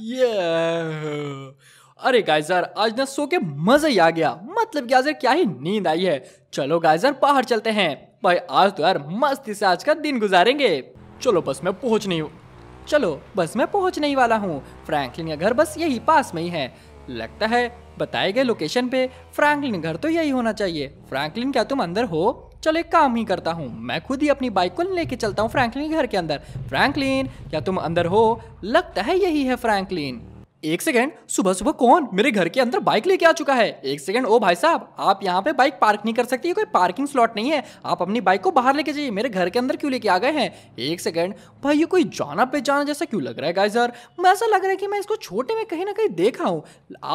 ये अरे गाइजर आज ना सो के मजा ही आ गया मतलब यार क्या ही नींद आई है चलो गाइजर बाहर चलते हैं भाई आज तो यार मस्ती से आज का दिन गुजारेंगे चलो बस मैं पहुंच नहीं हूँ चलो बस मैं पहुंचने नहीं वाला हूँ फ्रैंकलिन का घर बस यही पास में ही है लगता है बताए गए लोकेशन पे फ्रैंकलिन घर तो यही होना चाहिए फ्रैंकलिन क्या तुम अंदर हो चलो एक काम ही करता हूँ मैं खुद ही अपनी बाइक को लेके चलता हूँ फ्रैंकलिन के घर के अंदर फ्रैंकलिन क्या तुम अंदर हो लगता है यही है फ्रैंकलिन एक सेकेंड सुबह सुबह कौन मेरे घर के अंदर बाइक लेके आ चुका है एक सेकेंड ओ भाई साहब आप यहाँ पे बाइक पार्क नहीं कर सकती कोई पार्किंग स्लॉट नहीं है आप अपनी बाइक को बाहर लेके जाइए मेरे घर के अंदर क्यों लेके आ गए हैं एक सेकेंड भाई ये कोई जाना पहचाना जैसा क्यों लग रहा है गाइजर मैं ऐसा लग रहा है कि मैं इसको छोटे में कहीं ना कहीं देखा हूँ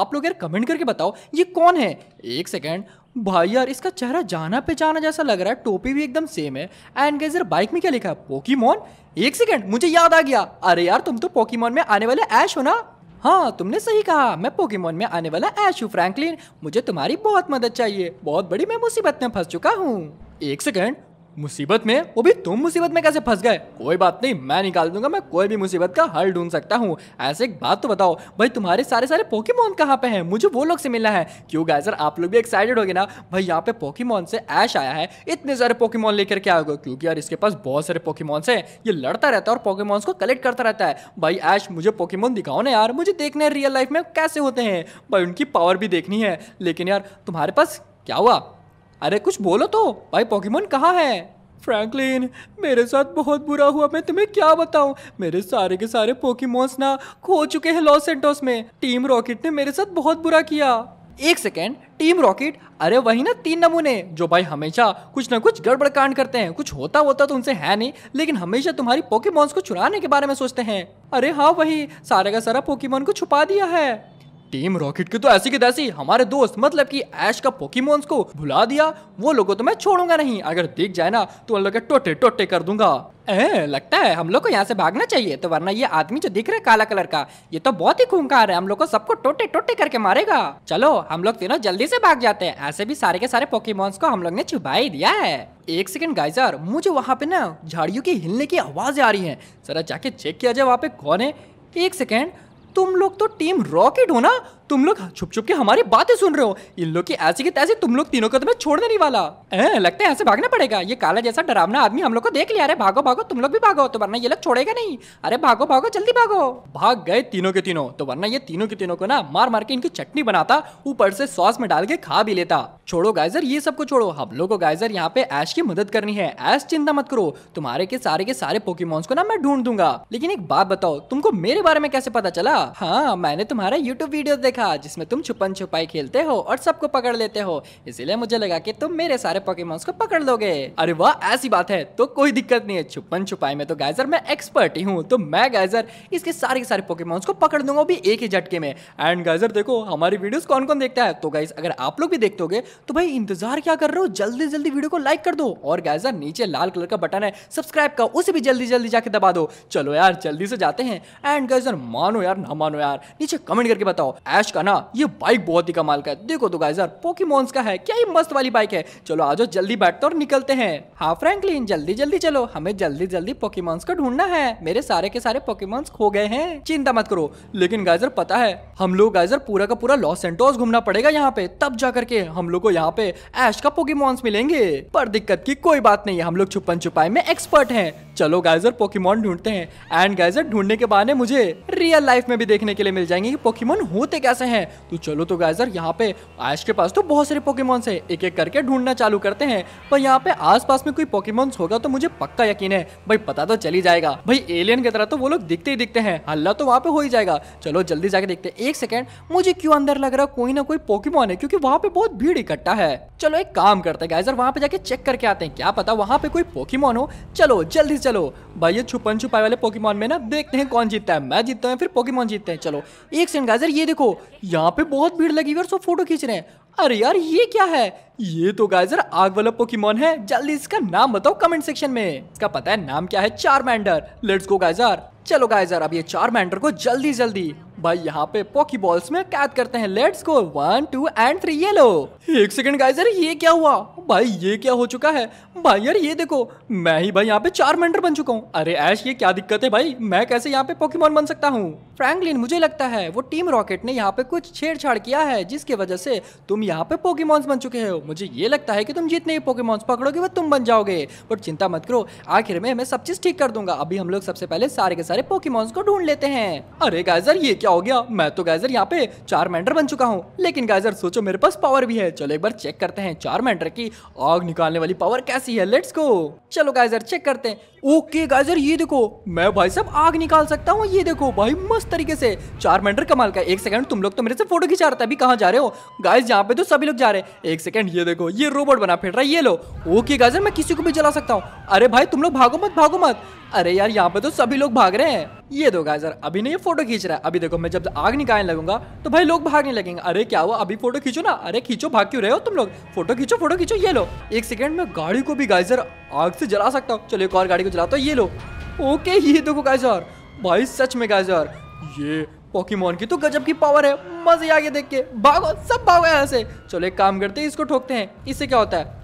आप लोग यार कमेंट करके बताओ ये कौन है एक सेकेंड भाई यार इसका चेहरा जाना पहचाना जैसा लग रहा है टोपी भी एकदम सेम है एंड गाइजर बाइक में क्या लिखा है पोकीमोन एक सेकेंड मुझे याद आ गया अरे यार तुम तो पोकीमोन में आने वाले ऐश हो ना हाँ तुमने सही कहा मैं पोकेमोन में आने वाला एशू फ्रैंकलिन मुझे तुम्हारी बहुत मदद चाहिए बहुत बड़ी मैं मुसीबत में फंस चुका हूँ एक सेकंड मुसीबत में वो भी तुम मुसीबत में कैसे फंस गए कोई बात नहीं मैं निकाल दूंगा मैं कोई भी मुसीबत का हल ढूंढ सकता हूँ ऐसे एक बात तो बताओ भाई तुम्हारे सारे सारे पोकीमोन कहाँ पे हैं मुझे वो लोग से मिलना है क्यों गाय सर आप लोग भी एक्साइटेड हो गए ना भाई यहाँ पे पोकीमोन से ऐश आया है इतने सारे पोकीमोन लेकर के आओगे क्योंकि यार इसके पास बहुत सारे पोकीमोन्स है ये लड़ता रहता है और पोकीमोन्स को कलेक्ट करता रहता है भाई ऐश मुझे पोकीमोन दिखाओ ना यार मुझे देखने रियल लाइफ में कैसे होते हैं भाई उनकी पावर भी देखनी है लेकिन यार तुम्हारे पास क्या हुआ अरे कुछ बोलो तो भाई पॉकीमोन कहाँ है फ्रैंकलिन मेरे साथ बहुत बुरा हुआ मैं तुम्हें क्या बताऊं मेरे सारे के सारे पोकीमोन्स ना खो चुके हैं लॉस एंटोस में टीम रॉकेट ने मेरे साथ बहुत बुरा किया एक सेकेंड टीम रॉकेट अरे वही ना तीन नमूने जो भाई हमेशा कुछ ना कुछ गड़बड़ कांड करते हैं कुछ होता होता तो उनसे है नहीं लेकिन हमेशा तुम्हारी पोकीमोन्स को चुराने के बारे में सोचते हैं अरे हाँ वही सारे का सारा पोकीमोन को छुपा दिया है टीम रॉकेट की तो ऐसी की तैसी हमारे दोस्त मतलब कि ऐश का पोकीमोन्स को भुला दिया वो लोगों तो मैं छोड़ूंगा नहीं अगर दिख जाए ना तो उन लोग के टोटे टोटे कर दूंगा ए, लगता है हम लोग को यहाँ से भागना चाहिए तो वरना ये आदमी जो दिख रहा है काला कलर का ये तो बहुत ही खूंखार है हम लोग को सबको टोटे टोटे करके मारेगा चलो हम लोग तीनों जल्दी से भाग जाते हैं ऐसे भी सारे के सारे पोकेमोन्स को हम लोग ने छुपा ही दिया है एक सेकंड गाइजर मुझे वहाँ पे ना झाड़ियों की हिलने की आवाज आ रही है जरा जाके चेक किया जाए वहाँ पे कौन है एक सेकेंड तुम लोग तो टीम रॉकेट हो ना तुम लोग छुप छुप के हमारी बातें सुन रहे हो इन लोग की ऐसी की तैसी तुम लोग तीनों को तो मैं छोड़ने नहीं वाला है लगता है ऐसे भागना पड़ेगा ये काला जैसा डरावना आदमी हम लोग को देख लिया अरे भागो भागो तुम लोग भी भागो तो वरना ये लोग छोड़ेगा नहीं अरे भागो भागो जल्दी भागो भाग गए तीनों के तीनों तो वरना ये तीनों के तीनों को ना मार मार के इनकी चटनी बनाता ऊपर से सॉस में डाल के खा भी लेता छोड़ो गाइजर ये सबको छोड़ो हम लोग को गाइजर यहाँ पे ऐश की मदद करनी है ऐश चिंता मत करो तुम्हारे के सारे के सारे पोकेमोन्स को ना मैं ढूंढ दूंगा लेकिन एक बात बताओ तुमको मेरे बारे में कैसे पता चला हाँ मैंने तुम्हारा यूट्यूब वीडियो देखा देखा जिसमें तुम छुपन छुपाई खेलते हो और सबको पकड़ लेते हो इसीलिए मुझे लगा कि तुम मेरे सारे पोकेमॉन्स को पकड़ लोगे अरे वाह ऐसी बात है तो कोई दिक्कत नहीं है छुपन छुपाई में तो गाइजर मैं एक्सपर्ट ही हूँ तो मैं गाइजर इसके सारे के सारे पोकेमॉन्स को पकड़ लूंगा भी एक ही झटके में एंड गाइजर देखो हमारी वीडियोस कौन कौन देखता है तो गाइज अगर आप लोग भी देखते होगे तो भाई इंतजार क्या कर रहे हो जल्दी जल्दी वीडियो को लाइक कर दो और गाइजर नीचे लाल कलर का बटन है सब्सक्राइब का उसे भी जल्दी जल्दी जाके दबा दो चलो यार जल्दी से जाते हैं एंड गाइजर मानो यार ना मानो यार नीचे कमेंट करके बताओ ऐश का ना ये बाइक बहुत ही कमाल का है देखो तो गाइजर पोकीमोन्स का है क्या ये मस्त वाली बाइक है चलो आज जल्दी बैठते और निकलते हैं हाँ फ्रैंकलिन जल्दी जल्दी चलो हमें जल्दी जल्दी पोकीमोन्स को ढूंढना है मेरे सारे के सारे पोकीमोन्स खो गए हैं चिंता मत करो लेकिन गाइजर पता है हम लोग गाइजर पूरा का पूरा लॉस एंटोस घूमना पड़ेगा यहाँ पे तब जा करके हम लोग को यहाँ पे ऐश का पोकीमोन्स मिलेंगे पर दिक्कत की कोई बात नहीं हम लोग छुपन छुपाई में एक्सपर्ट है चलो गाइजर पोकीमोन ढूंढते हैं एंड गाइजर ढूंढने के बहाने मुझे रियल लाइफ में भी देखने के लिए मिल जाएंगे पोकीमोन होते कैसे से हैं तो चलो तो गाइजर यहाँ पे आयश के पास तो बहुत सारे पॉकीमोन्स है एक एक करके ढूंढना चालू करते हैं पर यहाँ पे आसपास में कोई पॉकीमोन्स होगा तो मुझे पक्का यकीन है भाई पता तो चली जाएगा भाई एलियन की तरह तो वो लोग दिखते ही दिखते हैं हल्ला तो वहाँ पे हो ही जाएगा चलो जल्दी जाके देखते हैं एक सेकेंड मुझे क्यों अंदर लग रहा कोई ना कोई पॉकीमोन है क्योंकि वहाँ पे बहुत भीड़ इकट्ठा है चलो एक काम करते हैं गाइजर वहाँ पे जाके चेक करके आते हैं क्या पता वहाँ पे कोई पोकीमोन हो चलो जल्दी चलो भाई ये छुपन छुपाई वाले पोकीमोन में ना देखते हैं कौन जीतता है मैं जीतता हूँ फिर पोकीमोन जीतते हैं चलो एक सेकंड गाइजर ये देखो यहाँ पे बहुत भीड़ लगी हुई और सब फोटो खींच रहे हैं अरे यार ये क्या है ये तो गाइजर आग वाला पोकीमोन है जल्दी इसका नाम बताओ कमेंट सेक्शन में इसका पता है नाम क्या है Charmander let's go guys चलो गाइजर अब ये चार मैंडर को जल्दी जल्दी भाई यहाँ पे पॉकी बॉल्स में कैद करते हैं let's go one two and three लो एक सेकंड गाइस यार ये क्या हुआ भाई ये क्या हो चुका है भाई यार ये देखो मैं ही भाई यहाँ पे चार मेंटर बन चुका हूँ अरे ऐश ये क्या दिक्कत है भाई मैं कैसे यहाँ पे पॉकीमॉन बन सकता हूँ फ्रैंकलिन मुझे लगता है वो टीम रॉकेट ने यहाँ पे कुछ छेड़छाड़ किया है जिसके वजह से तुम यहाँ पे पोकेमॉन्स बन चुके हो मुझे ये लगता है कि तुम जितने ही पोकेमॉन्स पकड़ोगे वो तुम बन जाओगे बट चिंता मत करो आखिर में मैं सब चीज ठीक कर दूंगा अभी हम लोग सबसे पहले सारे के सारे पोकेमॉन्स को ढूंढ लेते हैं अरे गाइजर ये क्या क्या हो गया मैं तो गाइजर यहाँ पे चार मेंटर बन चुका हूँ लेकिन गाइजर सोचो मेरे पास पावर भी है चलो एक बार चेक करते हैं चार मेंटर की आग निकालने वाली पावर कैसी है लेट्स गो चलो गाइजर चेक करते हैं ओके गाइजर ये देखो मैं भाई साहब आग निकाल सकता हूँ ये देखो भाई मस्त तरीके से चार मेंटर कमाल का एक सेकंड तुम लोग तो मेरे से फोटो खिंचा रहे अभी कहाँ जा रहे हो गाइज यहाँ पे तो सभी लोग जा रहे हैं एक सेकंड ये देखो ये रोबोट बना फिर रहा है ये लो ओके गाइजर मैं किसी को भी जला सकता हूँ अरे भाई तुम लोग भागो मत भागो मत अरे यार यहाँ पे तो सभी लोग भाग रहे हैं ये दो गाइस यार अभी नहीं फोटो खींच रहा है अभी देखो मैं जब आग निकालने लगूंगा तो भाई लोग भागने लगेंगे अरे क्या हुआ अभी फोटो खींचो ना अरे खींचो भाग क्यों रहे हो तुम लोग फोटो खींचो फोटो खींचो ये लो एक सेकंड में गाड़ी को भी गाइजर आग से जला सकता हूँ चलो एक और गाड़ी को जलाता तो हूँ ये लो ओके ये देखो गाइजर भाई सच में गाइजर ये पोकीमोन की तो गजब की पावर है मजे आगे देख के भागो सब भागो यहाँ से चलो एक काम करते इसको ठोकते हैं इससे क्या होता है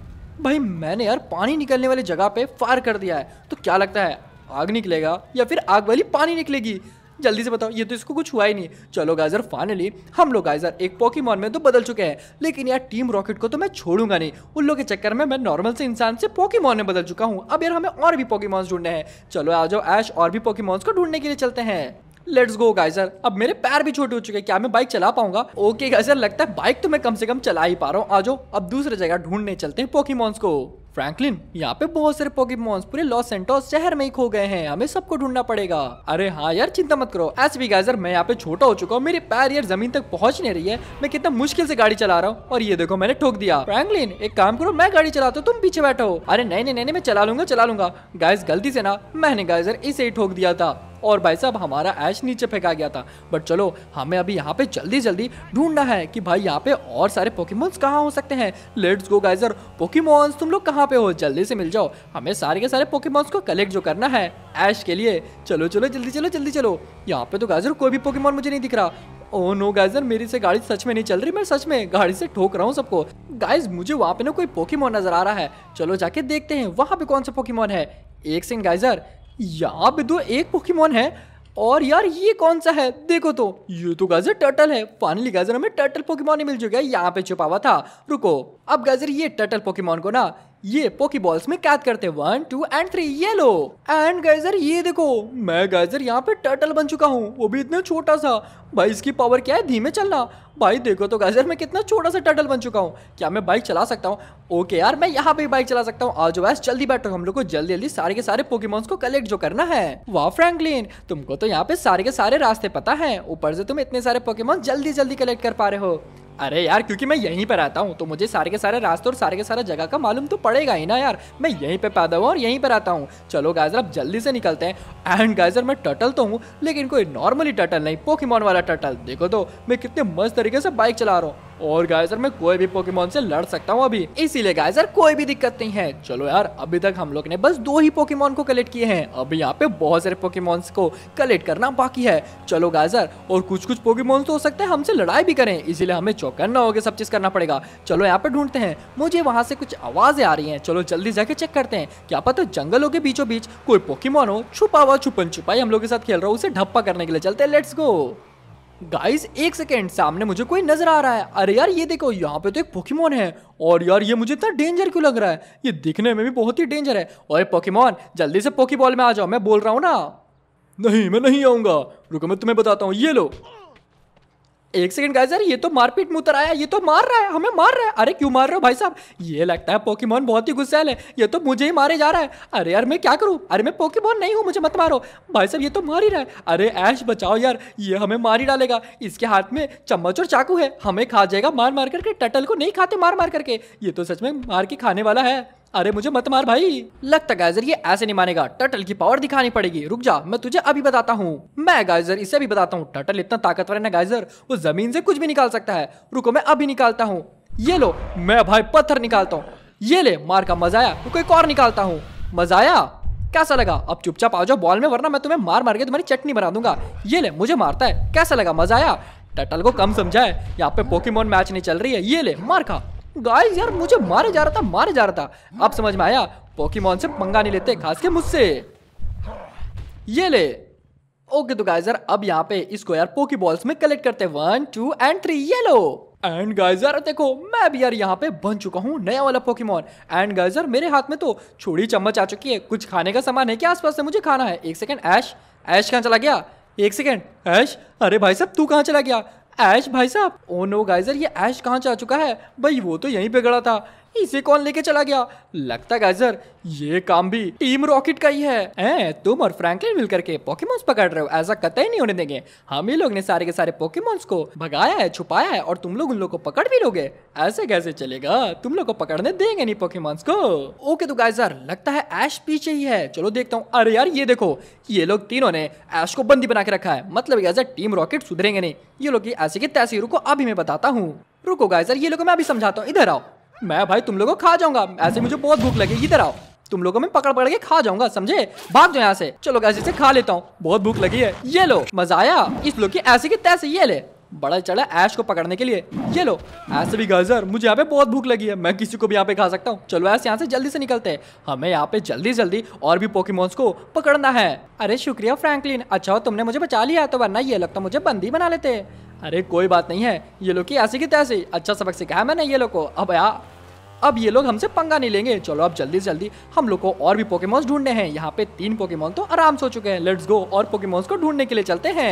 भाई मैंने यार पानी निकलने वाली जगह पे फायर कर दिया है तो क्या लगता है आग निकलेगा या फिर आग वाली पानी निकलेगी जल्दी से बताओ ये तो इसको कुछ हुआ ही नहीं चलो गाइजर फाइनली हम लोग गाइजर एक पॉकीमॉन में तो बदल चुके हैं लेकिन यार टीम रॉकेट को तो मैं छोड़ूंगा नहीं उन लोगों के चक्कर में मैं नॉर्मल से इंसान से पॉकीमॉन में बदल चुका हूँ अब यार हमें और भी पॉकीमॉन्स ढूंढने हैं चलो आ जाओ ऐश और भी पॉकीमॉन्स को ढूंढने के लिए चलते हैं लेट्स गो गाइजर अब मेरे पैर भी छोटे हो चुके हैं क्या मैं बाइक चला पाऊंगा ओके गाइजर लगता है बाइक तो मैं कम से कम चला ही पा रहा हूँ आ जाओ अब दूसरे जगह ढूंढने चलते हैं पोकीमॉन्स को फ्रैंकलिन यहाँ पे बहुत सारे पोकेमोन्स पूरे लॉस सेंटोस शहर में ही खो गए हैं हमें सबको ढूंढना पड़ेगा अरे हाँ यार चिंता मत करो एस वी गाइजर मैं यहाँ पे छोटा हो चुका हूँ मेरे पैर यार जमीन तक पहुँच नहीं रही है मैं कितना मुश्किल से गाड़ी चला रहा हूँ और ये देखो मैंने ठोक दिया फ्रैंकलिन एक काम करो मैं गाड़ी चलाता हूँ तुम पीछे बैठो अरे नहीं नहीं नहीं मैं चला लूंगा चला लूंगा गाइज गलती से ना मैंने गाइजर इसे ही ठोक दिया था और भाई साहब हमारा ऐश नीचे फेंका गया था बट चलो हमें अभी यहाँ पे जल्दी जल्दी ढूंढना है कि भाई यहाँ पे और सारे पोकीमोन्स कहाँ हो सकते हैं लेट्स गो गाइजर पोकीमोन्स तुम लोग कहाँ पे हो जल्दी से मिल जाओ हमें सारे के सारे पोकीमोन्स को कलेक्ट जो करना है ऐश के लिए चलो चलो जल्दी चलो जल्दी चलो यहाँ पे तो गाइजर कोई भी पोकीमोन मुझे नहीं दिख रहा ओह नो गाइजर मेरी से गाड़ी सच में नहीं चल रही मैं सच में गाड़ी से ठोक रहा हूँ सबको गाइज मुझे वहाँ पे ना कोई पोकीमोन नजर आ रहा है चलो जाके देखते हैं वहाँ पे कौन सा पोकीमोन है एक सिंह गाइजर यहाँ पे दो एक पोकेमोन है और यार ये कौन सा है देखो तो ये तो गाजर टर्टल है फाइनली गाजर हमें टर्टल पोकेमोन ही मिल चुका है यहाँ पे छुपा हुआ था रुको अब गाजर ये टर्टल पोकेमोन को ना ये पोकी बॉल्स में कैद करते one two and three yellow and guys ये देखो मैं गाइजर यहाँ पे टर्टल बन चुका हूँ वो भी इतना छोटा सा भाई इसकी पावर क्या है धीमे चलना भाई देखो तो गाइजर मैं कितना छोटा सा टर्टल बन चुका हूँ क्या मैं बाइक चला सकता हूँ ओके यार मैं यहाँ पे बाइक चला सकता हूँ आज वैस जल्दी बैठो हम लोग को जल्दी जल्दी सारे के सारे पोकीमोन्स को कलेक्ट जो करना है वाह फ्रैंकलिन तुमको तो यहाँ पे सारे के सारे रास्ते पता है ऊपर से तुम इतने सारे पोकेमॉन जल्दी जल्दी कलेक्ट कर पा रहे हो अरे यार क्योंकि मैं यहीं पर आता हूँ तो मुझे सारे के सारे रास्ते और सारे के सारे जगह का मालूम तो पड़ेगा ही ना यार मैं यहीं पे पैदा हुआ और यहीं पर आता हूँ चलो गाजर अब जल्दी से निकलते हैं एंड गाजर मैं टटल तो हूँ लेकिन कोई नॉर्मली टटल नहीं पोकीमोन वाला टटल देखो तो मैं कितने मस्त तरीके से बाइक चला रहा हूँ और गाय सर मैं कोई भी पोकेमोन से लड़ सकता हूँ अभी इसीलिए गाय सर कोई भी दिक्कत नहीं है चलो यार अभी तक हम लोग ने बस दो ही पोकेमोन को कलेक्ट किए हैं अभी यहाँ पे बहुत सारे पोकेमोन को कलेक्ट करना बाकी है चलो गाय सर और कुछ कुछ पोकेमोन तो हो सकते हैं हमसे लड़ाई भी करें इसीलिए हमें चौकन्ना होकर सब चीज करना पड़ेगा चलो यहाँ पे ढूंढते हैं मुझे वहाँ से कुछ आवाजें आ रही है चलो जल्दी जाके चेक करते हैं क्या पता जंगलों के बीचों बीच कोई पोकेमोन हो छुपा हुआ छुपन छुपाई हम लोग के साथ खेल रहा हूँ उसे ढप्पा करने के लिए चलते हैं लेट्स गो गाइस एक सेकेंड सामने मुझे कोई नजर आ रहा है अरे यार ये देखो यहाँ पे तो एक पोकेमोन है और यार ये मुझे इतना डेंजर क्यों लग रहा है ये दिखने में भी बहुत ही डेंजर है और पोकेमोन जल्दी से पोकी बॉल में आ जाओ मैं बोल रहा हूँ ना नहीं मैं नहीं आऊंगा रुको मैं तुम्हें बताता हूँ ये लो एक सेकंड गाइस यार ये तो मारपीट में उतर आया ये तो मार रहा है हमें मार रहा है अरे क्यों मार रहे हो भाई साहब ये लगता है पोकेमोन बहुत ही गुस्सेल है ये तो मुझे ही मारे जा रहा है अरे यार मैं क्या करूँ अरे मैं पोकेमोन नहीं हूँ मुझे मत मारो भाई साहब ये तो मार ही रहा है अरे ऐश बचाओ यार ये हमें मार ही डालेगा इसके हाथ में चम्मच और चाकू है हमें खा जाएगा मार मार करके टटल को नहीं खाते मार मार करके ये तो सच में मार के खाने वाला है अरे मुझे मत मार भाई लगता गाइजर ये ऐसे नहीं मानेगा टर्टल की पावर दिखानी पड़ेगी रुक जा मैं तुझे अभी बताता हूँ मैं गाइजर इसे भी बताता हूँ टर्टल इतना ताकतवर है ना गाइजर वो जमीन से कुछ भी निकाल सकता है रुको मैं अभी निकालता हूँ ये लो मैं भाई पत्थर निकालता हूँ ये ले मार का मजा आया रुको कोई और निकालता हूँ मजा आया कैसा लगा अब चुपचाप आ जाओ बॉल में वरना मैं तुम्हें मार मार के तुम्हारी चटनी बना दूंगा ये ले मुझे मारता है कैसा लगा मजा आया टटल को कम समझा है यहाँ पे पोकेमोन मैच नहीं चल रही है ये ले मार खा गाइस यार मुझे मारे जा रहा था मारे जा रहा था अब समझ में आया पोकीमोन से पंगा नहीं लेते खास के मुझसे ये ले ओके तो गाइजर अब यहाँ पे इसको यार पोकी बॉल्स में कलेक्ट करते वन टू एंड थ्री ये लो एंड गाइजर देखो मैं भी यार यहाँ पे बन चुका हूँ नया वाला पोकेमॉन एंड गाइजर मेरे हाथ में तो छोड़ी चम्मच आ चुकी है कुछ खाने का सामान है क्या आसपास से मुझे खाना है एक सेकेंड ऐश ऐश कहाँ चला गया एक सेकेंड ऐश अरे भाई साहब तू कहाँ चला गया ऐश भाई साहब ओ नो गाइजर ये ऐश कहाँ जा चुका है भाई वो तो यहीं पे गड़ा था इसे कौन लेके चला गया लगता गाजर ये काम भी टीम रॉकेट का ही है ए, तुम और फ्रैंकलिन मिलकर के पोकेमोन्स पकड़ रहे हो ऐसा कतई नहीं होने देंगे हाँ, हम ही लोग ने सारे के सारे पोकेमोन्स को भगाया है छुपाया है और तुम लोग उन लोग को पकड़ भी लोगे ऐसे कैसे चलेगा तुम लोग को पकड़ने देंगे नहीं पोकेमोन्स को ओके तो गाजर लगता है ऐश पीछे ही है चलो देखता हूँ अरे यार ये देखो ये लोग तीनों ने ऐश को बंदी बना के रखा है मतलब गाजर टीम रॉकेट सुधरेंगे नहीं ये लोग ऐसे के तैसे को अभी मैं बताता हूँ रुको गाइजर ये लोग मैं अभी समझाता हूँ इधर आओ मैं भाई तुम लोगों को खा जाऊंगा ऐसे मुझे बहुत भूख लगी इधर आओ तुम लोगों में पकड़ पकड़ के खा जाऊंगा समझे भाग जाओ यहाँ से चलो ऐसे से खा लेता हूँ बहुत भूख लगी है ये लो मजा आया इस लोग की ऐसे की तैसे ये ले बड़ा चढ़ा ऐश को पकड़ने के लिए ये लो ऐसे भी गाजर मुझे यहाँ पे बहुत भूख लगी है मैं किसी को भी यहाँ पे खा सकता हूँ चलो ऐसे यहाँ से जल्दी से निकलते हैं हमें यहाँ पे जल्दी जल्दी और भी पोकेमोन्स को पकड़ना है अरे शुक्रिया फ्रैंकलिन अच्छा हो तुमने मुझे बचा लिया तो वरना ये लगता तो मुझे बंदी बना लेते अरे कोई बात नहीं है ये लोग की ऐसे की तैसे अच्छा सबक सिखाया मैंने ये लोग को अब यार अब ये लोग हमसे पंगा नहीं लेंगे चलो अब जल्दी से जल्दी हम लोग को और भी पोकेमोन्स ढूंढने हैं यहाँ पे तीन पोकेमोन तो आराम से हो चुके हैं लेट्स गो और पोकेमोन्स को ढूंढने के लिए चलते हैं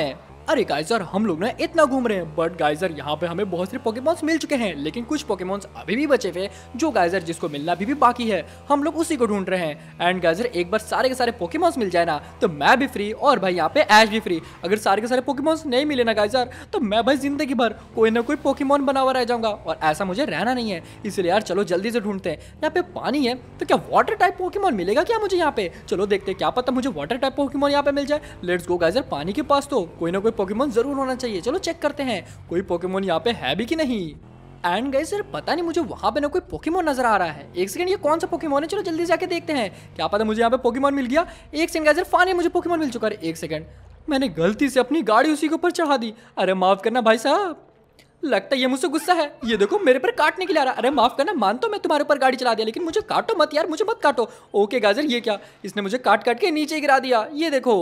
अरे गाइजर हम लोग ना इतना घूम रहे हैं बट गाइजर यहाँ पे हमें बहुत सारे पोकेमोन्स मिल चुके हैं लेकिन कुछ पोकेमोन्स अभी भी बचे हुए जो गाइजर जिसको मिलना अभी भी बाकी है हम लोग उसी को ढूंढ रहे हैं एंड गाइजर एक बार सारे के सारे पोकेमोन्स मिल जाए ना तो मैं भी फ्री और भाई यहाँ पे ऐश भी फ्री अगर सारे के सारे पोकेमोन्स नहीं मिले ना गाइजर तो मैं भाई जिंदगी भर कोई ना कोई पोकेमोन बना हुआ रह जाऊंगा और ऐसा मुझे रहना नहीं है इसलिए यार चलो जल्दी से ढूंढते हैं यहाँ पे पानी है तो क्या वाटर टाइप पोकेमोन मिलेगा क्या मुझे यहाँ पे चलो देखते क्या पता मुझे वाटर टाइप पोकेमोन यहाँ पे मिल जाए लेट्स गो गाइजर पानी के पास तो कोई ना कोई पोकेमोन जरूर होना चाहिए चलो चेक करते हैं कोई पोकेमोन यहाँ पे है भी कि नहीं एंड गए सर पता नहीं मुझे वहाँ पे ना कोई पोकेमोन नजर आ रहा है एक सेकंड ये कौन सा पोकेमोन है चलो जल्दी जाके देखते हैं क्या पता मुझे यहाँ पे पोकेमोन मिल गया एक सेकंड गए सर फाने मुझे पोकेमोन मिल चुका है एक सेकंड मैंने गलती से अपनी गाड़ी उसी के ऊपर चढ़ा दी अरे माफ़ करना भाई साहब लगता है ये मुझसे गुस्सा है ये देखो मेरे पर काटने के लिए आ रहा अरे माफ करना मान तो मैं तुम्हारे ऊपर गाड़ी चला दिया लेकिन मुझे काटो मत यार मुझे मत काटो ओके गाजर ये क्या इसने मुझे काट काट के नीचे गिरा दिया ये देखो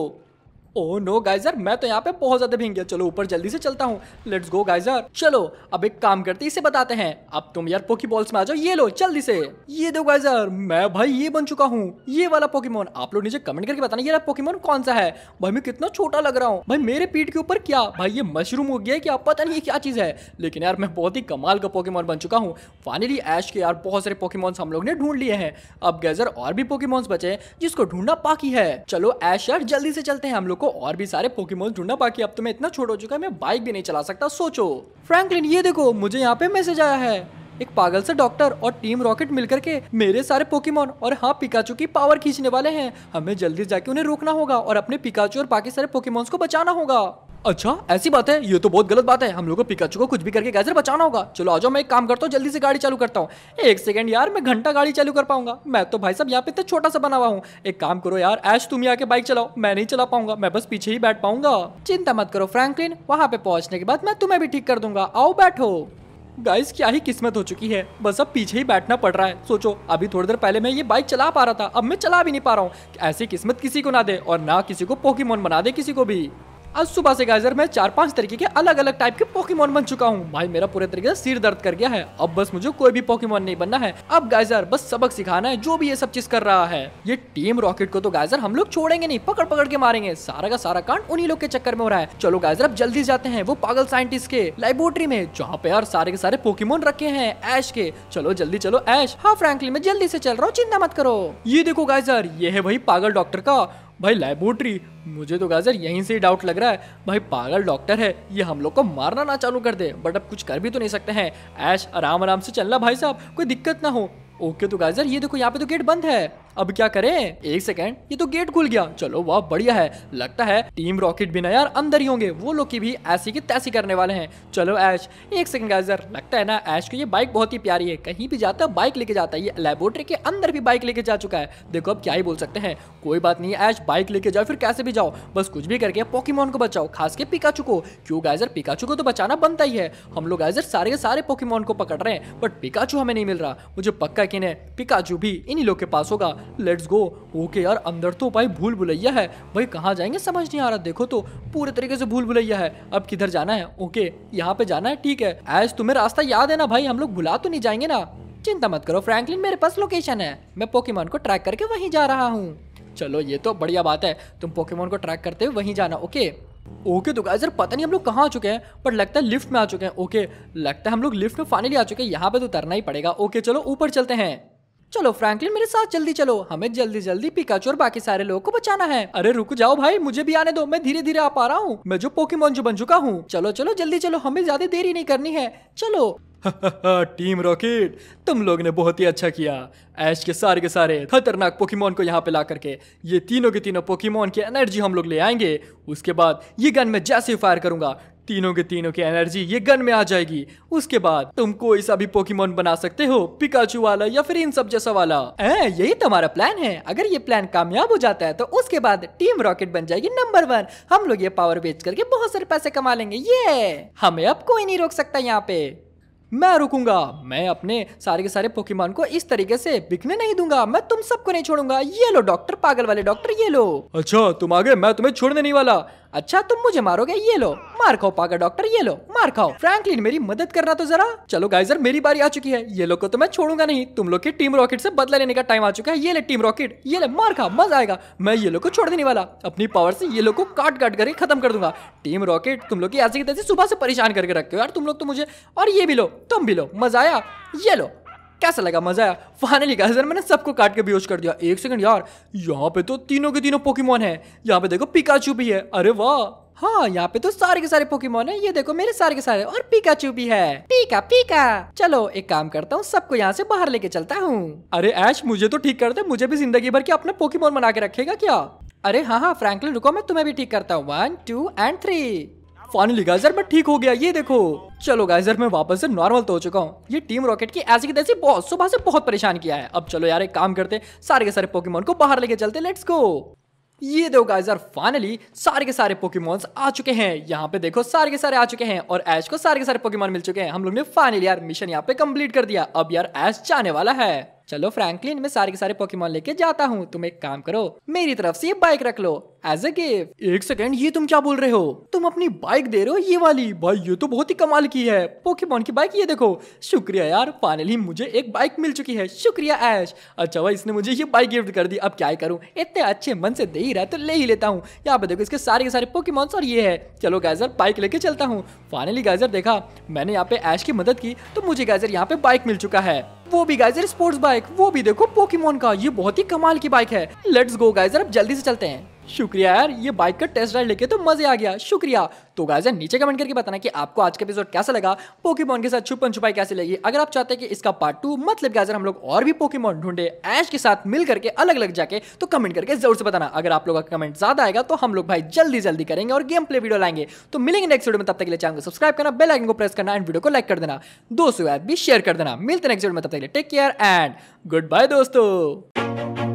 ओ नो गाइजर मैं तो यहाँ पे बहुत ज्यादा भींग गया चलो ऊपर जल्दी से चलता हूँ लेट्स गो गाइजर चलो अब एक काम करते इसे बताते हैं अब तुम यार पोकी बॉल्स में आ जाओ ये लो जल्दी से ये दो गाइजर मैं भाई ये बन चुका हूँ ये वाला पोकीमोन आप लोग नीचे कमेंट करके बताना ये पोकीमोन कौन सा है भाई मैं कितना छोटा लग रहा हूँ भाई मेरे पीठ के ऊपर क्या भाई ये मशरूम हो गया क्या पता नहीं ये क्या चीज है लेकिन यार मैं बहुत ही कमाल का पोकीमोन बन चुका हूँ फाइनली ऐश के यार बहुत सारे पोकीमोन्स हम लोग ने ढूंढ लिए हैं अब गाइजर और भी पोकीमोन्स बचे जिसको ढूंढना बाकी है चलो ऐश यार जल्दी से चलते हैं हम लोग को और भी सारे पोकेमोन ढूंढना बाकी अब तो मैं इतना छोड़ हो चुका है मैं बाइक भी नहीं चला सकता सोचो फ्रैंकलिन ये देखो मुझे यहाँ पे मैसेज आया है एक पागल सा डॉक्टर और टीम रॉकेट मिलकर के मेरे सारे पोकेमोन और हाँ पिकाचू की पावर खींचने वाले हैं हमें जल्दी जाके उन्हें रोकना होगा और अपने पिकाचू और बाकी सारे पोकेमोन को बचाना होगा अच्छा ऐसी बात है ये तो बहुत गलत बात है हम लोग को पिकाचू को कुछ भी करके कैसे बचाना होगा चलो आ जाओ मैं एक काम करता हूँ जल्दी से गाड़ी चालू करता हूँ एक सेकंड यार मैं घंटा गाड़ी चालू कर पाऊंगा मैं तो भाई साहब यहाँ पे इतना छोटा सा बना हुआ हूँ एक काम करो यार ऐश तुम यहाँ आके बाइक चलाओ मैं नहीं चला पाऊंगा मैं बस पीछे ही बैठ पाऊंगा चिंता मत करो फ्रेंकलिन वहाँ पे पहुंचने के बाद मैं तुम्हें भी ठीक कर दूंगा आओ बैठो गाइस क्या ही किस्मत हो चुकी है बस अब पीछे ही बैठना पड़ रहा है सोचो अभी थोड़ी देर पहले मैं ये बाइक चला पा रहा था अब मैं चला भी नहीं पा रहा हूँ ऐसी किस्मत किसी को ना दे और ना किसी को पोकीमोन बना दे किसी को भी आज सुबह से गाइजर मैं चार पांच तरीके के अलग अलग टाइप के पोकेमोन बन चुका हूँ भाई मेरा पूरे तरीके से सिर दर्द कर गया है अब बस मुझे कोई भी पोकेमोन नहीं बनना है अब गाइजर बस सबक सिखाना है जो भी ये सब चीज कर रहा है ये टीम रॉकेट को तो गाइजर हम लोग छोड़ेंगे नहीं पकड़ पकड़ के मारेंगे सारा का सारा कांड उन्हीं लोग के चक्कर में हो रहा है चलो गाइजर अब जल्दी जाते हैं वो पागल साइंटिस्ट के लेबोरेटरी में जहाँ पे यार सारे के सारे पोकेमोन रखे हैं ऐश के चलो जल्दी चलो ऐश हाँ फ्रेंकली मैं जल्दी से चल रहा हूँ चिंता मत करो ये देखो गाइजर ये है वही पागल डॉक्टर का भाई लेबोरेटरी मुझे तो गाजर यहीं से ही डाउट लग रहा है भाई पागल डॉक्टर है ये हम लोग को मारना ना चालू कर दे बट अब कुछ कर भी तो नहीं सकते हैं ऐश आराम आराम से चलना भाई साहब कोई दिक्कत ना हो ओके तो गाजर ये देखो यहाँ पे तो गेट बंद है अब क्या करें एक सेकेंड ये तो गेट खुल गया चलो वह बढ़िया है लगता है टीम रॉकेट बिना यार अंदर ही होंगे वो लोग की भी ऐसी की तैसी करने वाले हैं चलो ऐश एक सेकंड गाइजर लगता है ना ऐश को ये बाइक बहुत ही प्यारी है कहीं भी जाता है बाइक लेके जाता है ये लेबोरेटरी के अंदर भी बाइक लेके जा चुका है देखो अब क्या ही बोल सकते हैं कोई बात नहीं ऐश बाइक लेके जाओ फिर कैसे भी जाओ बस कुछ भी करके पॉकीमोन को बचाओ खास के पिका चुको क्यों गाइजर पिका चुको तो बचाना बनता ही है हम लोग गाइजर सारे के सारे पॉकीमोन को पकड़ रहे हैं बट पिकाचू हमें नहीं मिल रहा मुझे पक्का किन है पिकाचू भी इन्हीं लोग के पास होगा लेट्स गो ओके यार अंदर तो भाई भूल भुलैया है भाई कहाँ जाएंगे समझ नहीं आ रहा देखो तो पूरे तरीके से भूल भुलैया है अब किधर जाना है ओके यहाँ पे जाना है ठीक है ऐस तुम्हें रास्ता याद है ना भाई हम लोग भुला तो नहीं जाएंगे ना चिंता मत करो फ्रैंकलिन मेरे पास लोकेशन है मैं पोकेमोन को ट्रैक करके वहीं जा रहा हूँ चलो ये तो बढ़िया बात है तुम पोकेमोन को ट्रैक करते हुए वहीं जाना ओके ओके तो गाइजर पता नहीं हम लोग कहाँ आ चुके हैं पर लगता है लिफ्ट में आ चुके हैं ओके लगता है हम लोग लिफ्ट में फाइनली आ चुके हैं यहाँ पे तो उतरना ही पड़ेगा ओके चलो ऊपर चलते हैं चलो फ्रैंकलिन मेरे साथ जल्दी चलो हमें जल्दी जल्दी पिकाचू और बाकी सारे लोगों को बचाना है अरे रुक जाओ भाई मुझे भी आने दो मैं धीरे धीरे आ पा रहा हूँ मैं जो पोकेमोन जो बन चुका हूँ चलो चलो जल्दी चलो हमें ज्यादा देरी नहीं करनी है चलो टीम रॉकेट तुम लोग ने बहुत ही अच्छा किया ऐश के सारे के सारे खतरनाक पोकीमोन को यहाँ पे ला करके ये तीनों के तीनों पोकीमोन की एनर्जी हम लोग ले आएंगे उसके बाद ये गन में जैसे फायर करूंगा तीनों के तीनों की एनर्जी ये गन में आ जाएगी उसके बाद तुम कोई सा भी पोकीमोन बना सकते हो पिकाचू वाला या फिर इन सब जैसा वाला ए, यही तुम्हारा प्लान है अगर ये प्लान कामयाब हो जाता है तो उसके बाद टीम रॉकेट बन जाएगी नंबर वन हम लोग ये पावर बेच करके बहुत सारे पैसे कमा लेंगे ये हमें अब कोई नहीं रोक सकता यहाँ पे मैं रुकूंगा मैं अपने सारे के सारे पोकेमोन को इस तरीके से बिकने नहीं दूंगा मैं तुम सबको नहीं छोड़ूंगा ये लो डॉक्टर पागल वाले डॉक्टर ये लो अच्छा तुम आगे मैं तुम्हें छोड़ने नहीं वाला अच्छा तुम मुझे मारोगे ये लो मार खाओ पागल डॉक्टर ये लो मार खाओ फ्रैंकलिन मेरी मदद करना तो जरा चलो गाइजर मेरी बारी आ चुकी है ये लोग को तो मैं छोड़ूंगा नहीं तुम लोग की टीम रॉकेट से बदला लेने का टाइम आ चुका है ये ले टीम रॉकेट ये ले मार खा मजा आएगा मैं ये लोग को छोड़ देने वाला अपनी पावर से ये लोग को काट काट करके खत्म कर दूंगा टीम रॉकेट तुम लोग की ऐसे सुबह से परेशान करके रखते हो यार तुम लोग तो मुझे और ये भी लो तुम भी लो मजा आया ये लो कैसा लगा मजा आया फाइनली गाइस यार मैंने सबको काट के बेहोश कर दिया एक सेकंड यार यहाँ पे तो तीनों के तीनों पोकेमोन है यहाँ पे देखो पिकाचू भी है अरे वाह हाँ यहाँ पे तो सारे के सारे पोकेमोन है ये देखो मेरे सारे के सारे और पीकाचू भी है पीका पीका चलो एक काम करता हूँ सबको यहाँ से बाहर लेके चलता हूँ अरे ऐश मुझे तो ठीक करते मुझे भी जिंदगी भर के अपना पोकेमोन बना के रखेगा क्या अरे हाँ हाँ फ्रैंकलिन रुको मैं तुम्हें भी ठीक करता हूँ one two and three finally guys मैं ठीक हो गया ये देखो चलो गाइजर मैं वापस से नॉर्मल तो हो चुका हूँ ये टीम रॉकेट की ऐसी की तैसी बहुत सुबह से बहुत परेशान किया है अब चलो यार एक काम करते सारे के सारे पोकेमोन को बाहर लेके चलते लेट्स गो ये देखो गाइजर फाइनली सारे के सारे पोकेमोन्स आ चुके हैं यहाँ पे देखो सारे के सारे आ चुके हैं और ऐश को सारे के सारे पोकेमोन मिल चुके हैं हम लोग ने फाइनली यार मिशन यहाँ पे कंप्लीट कर दिया अब यार ऐश जाने वाला है चलो फ्रैंकलिन मैं सारे के सारे पोकेमोन लेके जाता हूँ तुम एक काम करो मेरी तरफ से ये बाइक रख लो एज ए गिफ्ट एक सेकंड ये तुम क्या बोल रहे हो तुम अपनी बाइक दे रहे हो ये वाली भाई ये तो बहुत ही कमाल की है पोकेमोन की बाइक ये देखो शुक्रिया यार फाइनली मुझे एक बाइक मिल चुकी है शुक्रिया ऐश अच्छा भाई इसने मुझे ये बाइक गिफ्ट कर दी अब क्या करूँ इतने अच्छे मन से दे ही रहा तो ले ही लेता हूँ यहाँ पे देखो इसके सारे के सारे पोकेमोन्स और ये है चलो गाइजर बाइक लेके चलता हूँ फाइनली गैजर देखा मैंने यहाँ पे ऐश की मदद की तो मुझे गैजर यहाँ पे बाइक मिल चुका है वो भी गाइजर स्पोर्ट्स बाइक वो भी देखो पोकीमोन का ये बहुत ही कमाल की बाइक है लेट्स गो गाइजर अब जल्दी से चलते हैं शुक्रिया यार ये बाइक का टेस्ट ड्राइव लेके तो मजे आ गया शुक्रिया तो गाइस नीचे कमेंट करके बताना कि आपको आज का एपिसोड कैसा लगा पोकीमोन के साथ छुपन छुपाई कैसे लगी अगर आप चाहते हैं कि इसका पार्ट टू मतलब गाइस हम लोग और भी पोकेमॉन ढूंढे ऐश के साथ मिल करके अलग अलग जाके तो कमेंट करके जरूर से बताना अगर आप लोगों का कमेंट ज्यादा आएगा तो हम लोग भाई जल्दी जल्दी करेंगे और गेम प्ले वीडियो लाएंगे तो मिलेंगे नेक्स्ट वीडियो में तब तक के लिए चैनल को सब्सक्राइब करना बेल आइकन को प्रेस करना एंड वीडियो को लाइक कर देना दोस्तों यार भी शेयर कर देना मिलते नेक्स्ट वीडियो में तब तक के लिए take care and goodbye दोस्तों